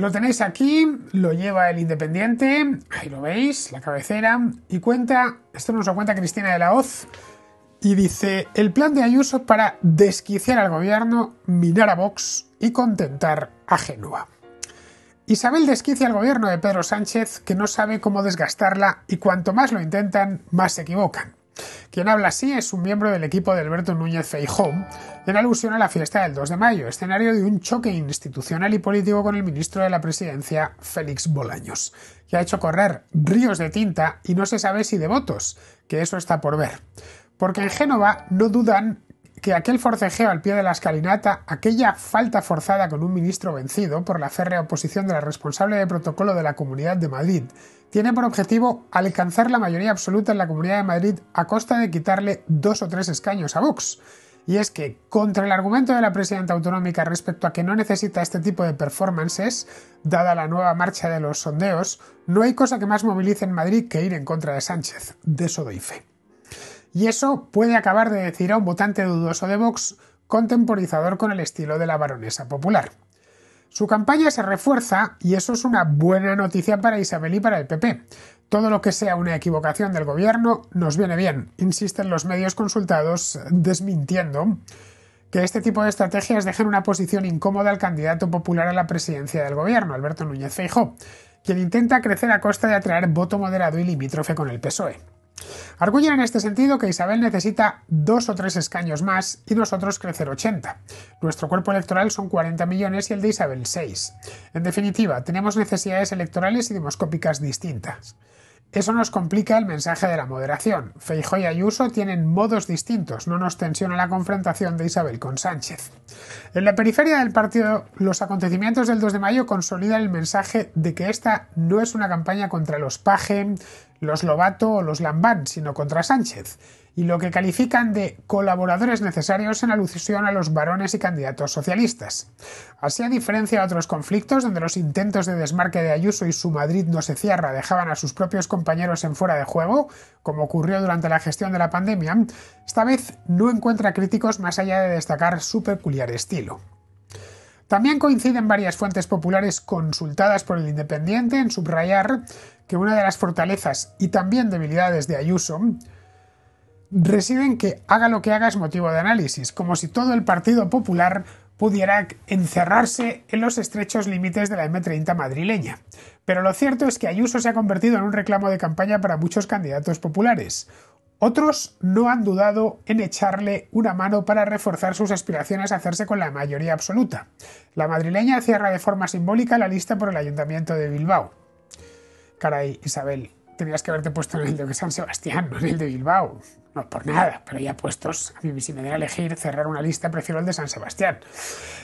Lo tenéis aquí, lo lleva el Independiente, ahí lo veis, la cabecera, y cuenta, esto nos lo cuenta Cristina de la Hoz, y dice, el plan de Ayuso para desquiciar al gobierno, minar a Vox y contentar a Génova. Isabel desquicia al gobierno de Pedro Sánchez, que no sabe cómo desgastarla, y cuanto más lo intentan, más se equivocan. Quien habla así es un miembro del equipo de Alberto Núñez Feijón, en alusión a la fiesta del 2 de mayo, escenario de un choque institucional y político con el ministro de la Presidencia, Félix Bolaños, que ha hecho correr ríos de tinta y no se sabe si de votos, que eso está por ver. Porque en Génova no dudan que aquel forcejeo al pie de la escalinata, aquella falta forzada con un ministro vencido por la férrea oposición de la responsable de protocolo de la Comunidad de Madrid, tiene por objetivo alcanzar la mayoría absoluta en la Comunidad de Madrid a costa de quitarle dos o tres escaños a Vox. Y es que, contra el argumento de la presidenta autonómica respecto a que no necesita este tipo de performances, dada la nueva marcha de los sondeos, no hay cosa que más movilice en Madrid que ir en contra de Sánchez. De eso doy fe. Y eso puede acabar de decir a un votante dudoso de Vox contemporizador con el estilo de la baronesa popular. Su campaña se refuerza y eso es una buena noticia para Isabel y para el PP. Todo lo que sea una equivocación del gobierno nos viene bien, insisten los medios consultados desmintiendo que este tipo de estrategias dejen una posición incómoda al candidato popular a la presidencia del gobierno, Alberto Núñez Feijóo, quien intenta crecer a costa de atraer voto moderado y limítrofe con el PSOE. Arguyen en este sentido que Isabel necesita dos o tres escaños más y nosotros crecer 80. Nuestro cuerpo electoral son 40 millones y el de Isabel 6. En definitiva, tenemos necesidades electorales y demoscópicas distintas. Eso nos complica el mensaje de la moderación. Feijó y Ayuso tienen modos distintos, no nos tensiona la confrontación de Isabel con Sánchez. En la periferia del partido, los acontecimientos del 2 de mayo consolidan el mensaje de que esta no es una campaña contra los Paje, los Lobato o los Lambán, sino contra Sánchez y lo que califican de colaboradores necesarios en alusión a los varones y candidatos socialistas. Así, a diferencia de otros conflictos, donde los intentos de desmarque de Ayuso y su Madrid no se cierra dejaban a sus propios compañeros en fuera de juego, como ocurrió durante la gestión de la pandemia, esta vez no encuentra críticos más allá de destacar su peculiar estilo. También coinciden varias fuentes populares consultadas por el Independiente en subrayar que una de las fortalezas y también debilidades de Ayuso residen que haga lo que haga es motivo de análisis, como si todo el Partido Popular pudiera encerrarse en los estrechos límites de la M30 madrileña. Pero lo cierto es que Ayuso se ha convertido en un reclamo de campaña para muchos candidatos populares. Otros no han dudado en echarle una mano para reforzar sus aspiraciones a hacerse con la mayoría absoluta. La madrileña cierra de forma simbólica la lista por el Ayuntamiento de Bilbao. Caray, Isabel, tenías que haberte puesto en el de San Sebastián, no en el de Bilbao. No, por nada, pero ya puestos, a mí si me elegir cerrar una lista, prefiero el de San Sebastián.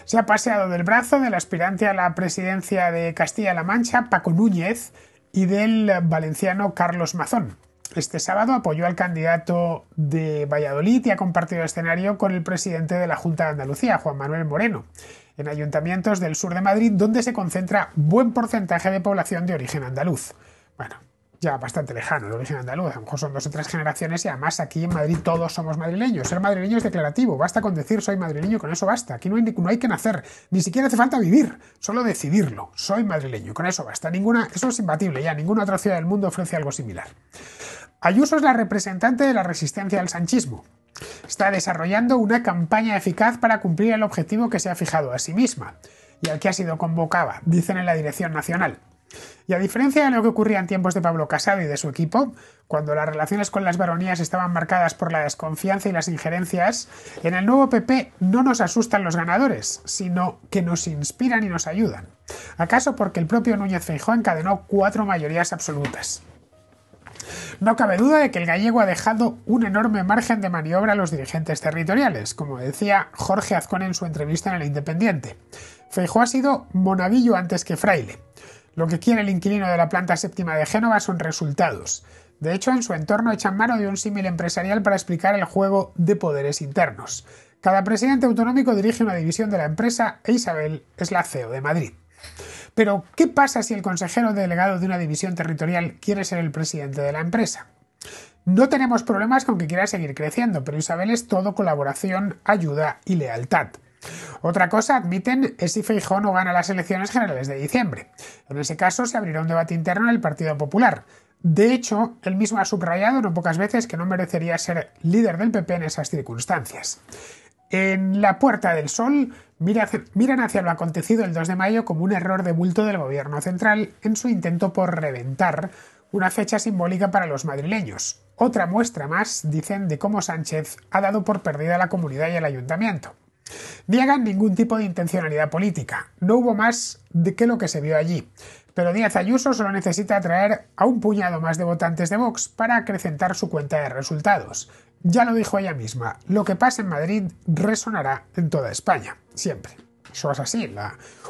Se ha paseado del brazo del aspirante a la presidencia de Castilla-La Mancha, Paco Núñez, y del valenciano Carlos Mazón. Este sábado apoyó al candidato de Valladolid y ha compartido escenario con el presidente de la Junta de Andalucía, Juan Manuel Moreno, en ayuntamientos del sur de Madrid, donde se concentra buen porcentaje de población de origen andaluz. Bueno, ya bastante lejano, el origen andaluz. A lo mejor son dos o tres generaciones y además aquí en Madrid todos somos madrileños. Ser madrileño es declarativo, basta con decir soy madrileño, con eso basta. Aquí no hay, que nacer, ni siquiera hace falta vivir, solo decidirlo. Soy madrileño, con eso basta. Ninguna, eso es imbatible ya, ninguna otra ciudad del mundo ofrece algo similar. Ayuso es la representante de la resistencia al sanchismo. Está desarrollando una campaña eficaz para cumplir el objetivo que se ha fijado a sí misma y al que ha sido convocada, dicen en la Dirección Nacional. Y a diferencia de lo que ocurría en tiempos de Pablo Casado y de su equipo, cuando las relaciones con las baronías estaban marcadas por la desconfianza y las injerencias, en el nuevo PP no nos asustan los ganadores, sino que nos inspiran y nos ayudan. ¿Acaso porque el propio Núñez Feijóo encadenó cuatro mayorías absolutas? No cabe duda de que el gallego ha dejado un enorme margen de maniobra a los dirigentes territoriales, como decía Jorge Azcón en su entrevista en El Independiente. Feijóo ha sido monaguillo antes que fraile. Lo que quiere el inquilino de la planta séptima de Génova son resultados. De hecho, en su entorno echan mano de un símil empresarial para explicar el juego de poderes internos. Cada presidente autonómico dirige una división de la empresa e Isabel es la CEO de Madrid. Pero, ¿qué pasa si el consejero delegado de una división territorial quiere ser el presidente de la empresa? No tenemos problemas con que quiera seguir creciendo, pero Isabel es todo colaboración, ayuda y lealtad. Otra cosa, admiten, es si Feijóo no gana las elecciones generales de diciembre. En ese caso se abrirá un debate interno en el Partido Popular. De hecho, él mismo ha subrayado no pocas veces que no merecería ser líder del PP en esas circunstancias. En la Puerta del Sol miran hacia lo acontecido el 2 de mayo como un error de bulto del gobierno central en su intento por reventar una fecha simbólica para los madrileños. Otra muestra más, dicen, de cómo Sánchez ha dado por perdida a la comunidad y el ayuntamiento. Niegan ningún tipo de intencionalidad política. No hubo más de que lo que se vio allí. Pero Díaz Ayuso solo necesita atraer a un puñado más de votantes de Vox para acrecentar su cuenta de resultados. Ya lo dijo ella misma, lo que pasa en Madrid resonará en toda España, siempre. Eso es así,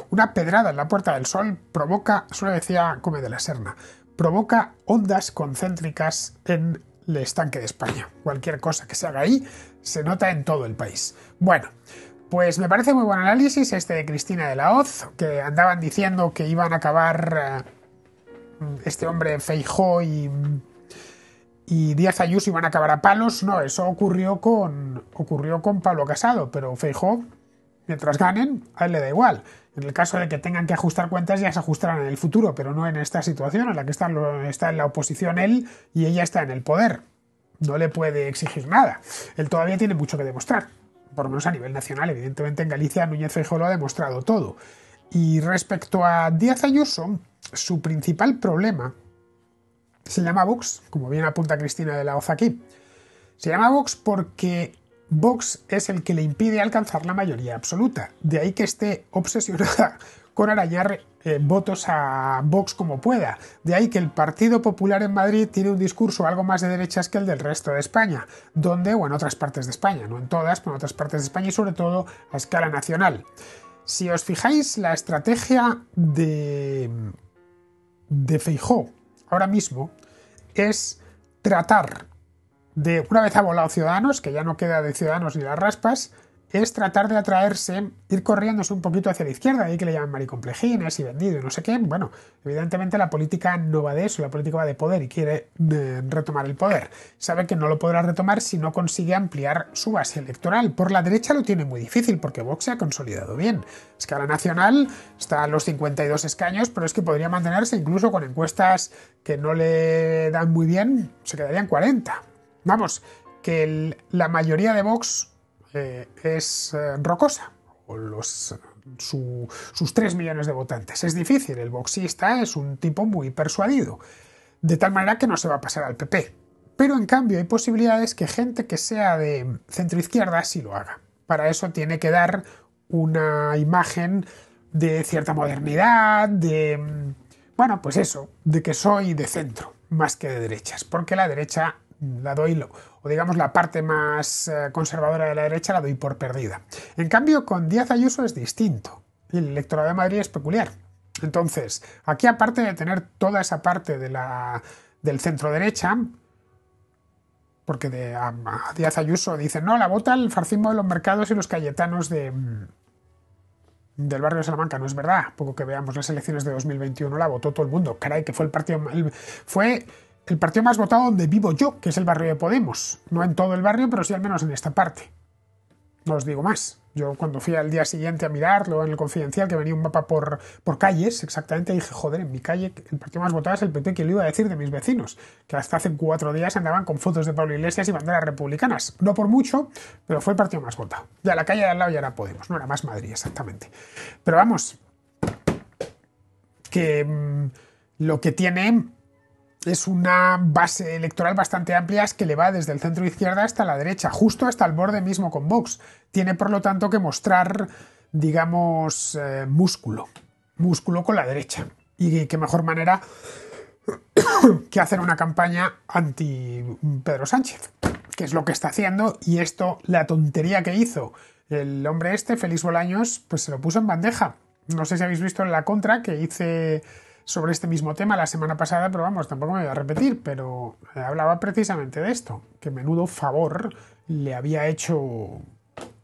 una pedrada en la Puerta del Sol provoca, solo decía Come de la Serna, provoca ondas concéntricas en el estanque de España. Cualquier cosa que se haga ahí se nota en todo el país. Bueno, pues me parece muy buen análisis este de Cristina de la Hoz, que andaban diciendo que iban a acabar eh, este hombre Feijó y, y Díaz Ayuso iban a acabar a palos. No, eso ocurrió con, ocurrió con Pablo Casado, pero Feijó Mientras ganen, a él le da igual. En el caso de que tengan que ajustar cuentas, ya se ajustarán en el futuro, pero no en esta situación en la que está, en la oposición él y ella está en el poder. No le puede exigir nada. Él todavía tiene mucho que demostrar, por lo menos a nivel nacional. Evidentemente en Galicia Núñez Feijóo lo ha demostrado todo. Y respecto a Díaz Ayuso, su principal problema se llama Vox, como bien apunta Cristina de la Oza aquí. Se llama Vox porque Vox es el que le impide alcanzar la mayoría absoluta. De ahí que esté obsesionada con arañar eh, votos a Vox como pueda. De ahí que el Partido Popular en Madrid tiene un discurso algo más de derechas que el del resto de España, donde, o en otras partes de España, no en todas, pero en otras partes de España y sobre todo a escala nacional. Si os fijáis, la estrategia de, de Feijó ahora mismo es tratar de una vez ha volado Ciudadanos, que ya no queda de Ciudadanos ni las raspas, es tratar de atraerse, ir corriéndose un poquito hacia la izquierda, ahí que le llaman maricomplejines y vendido y no sé qué. Bueno, evidentemente la política no va de eso, la política va de poder y quiere eh, retomar el poder. Sabe que no lo podrá retomar si no consigue ampliar su base electoral. Por la derecha lo tiene muy difícil porque Vox se ha consolidado bien. Escala nacional está a los 52 escaños, pero es que podría mantenerse incluso con encuestas que no le dan muy bien, se quedarían 40. Vamos, que la mayoría de Vox eh, es eh, rocosa, o sus 3 millones de votantes. Es difícil, el boxista es un tipo muy persuadido, de tal manera que no se va a pasar al PP. Pero en cambio hay posibilidades que gente que sea de centro izquierda sí lo haga. Para eso tiene que dar una imagen de cierta modernidad, de... Bueno, pues eso, de que soy de centro, más que de derechas, porque la derecha la doy, o digamos la parte más eh, conservadora de la derecha la doy por perdida. En cambio, con Díaz Ayuso es distinto. El electorado de Madrid es peculiar. Entonces, aquí aparte de tener toda esa parte de la, del centro derecha, porque de, a, Díaz Ayuso dice, no, la vota el farcismo de los mercados y los cayetanos de, del barrio de Salamanca, no es verdad, poco que veamos las elecciones de 2021, la votó todo el mundo, caray, que fue el partido, fue el partido más votado donde vivo yo, que es el barrio de Podemos. No en todo el barrio, pero sí al menos en esta parte. No os digo más. Yo cuando fui al día siguiente a mirarlo en el confidencial, que venía un mapa por, por calles, exactamente, dije, joder, en mi calle el partido más votado es el PP, que lo iba a decir de mis vecinos, que hasta hace cuatro días andaban con fotos de Pablo Iglesias y banderas republicanas. No por mucho, pero fue el partido más votado. Ya la calle de al lado ya era Podemos, no era más Madrid, exactamente. Pero vamos, que mm, lo que tiene es una base electoral bastante amplia que le va desde el centro izquierda hasta la derecha, justo hasta el borde mismo con Vox. Tiene, por lo tanto, que mostrar, digamos, eh, músculo. Músculo con la derecha. Y qué mejor manera que hacer una campaña anti Pedro Sánchez, que es lo que está haciendo. Y esto, la tontería que hizo el hombre este, Félix Bolaños, pues se lo puso en bandeja. No sé si habéis visto en la contra que hice sobre este mismo tema la semana pasada, pero vamos, tampoco me voy a repetir, pero eh, hablaba precisamente de esto, que menudo favor le había hecho,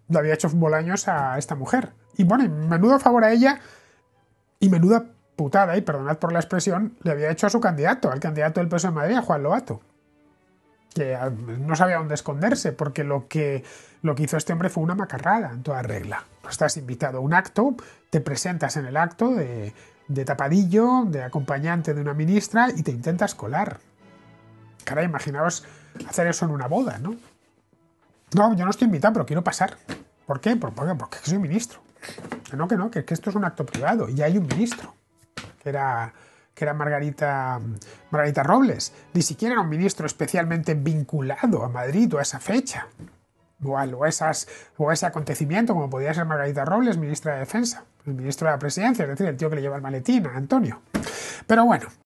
le había hecho Bolaños a esta mujer. Y bueno, menudo favor a ella y menuda putada, y perdonad por la expresión, le había hecho a su candidato, al candidato del PSOE de Madrid, a Juan Lobato que ah, no sabía dónde esconderse, porque lo que, lo que hizo este hombre fue una macarrada en toda regla. Estás invitado a un acto, te presentas en el acto de, de tapadillo, de acompañante de una ministra y te intentas colar. Cara, imaginaos hacer eso en una boda, ¿no? No, yo no estoy invitado, pero quiero pasar. ¿Por qué? Porque, porque soy ministro. Que no, que no, que, esto es un acto privado y hay un ministro, que era, que era Margarita, Margarita Robles. Ni siquiera era un ministro especialmente vinculado a Madrid o a esa fecha, o a, o ese acontecimiento, como podía ser Margarita Robles, ministra de Defensa el ministro de la presidencia, es decir, el tío que le lleva el maletín a Antonio. Pero bueno,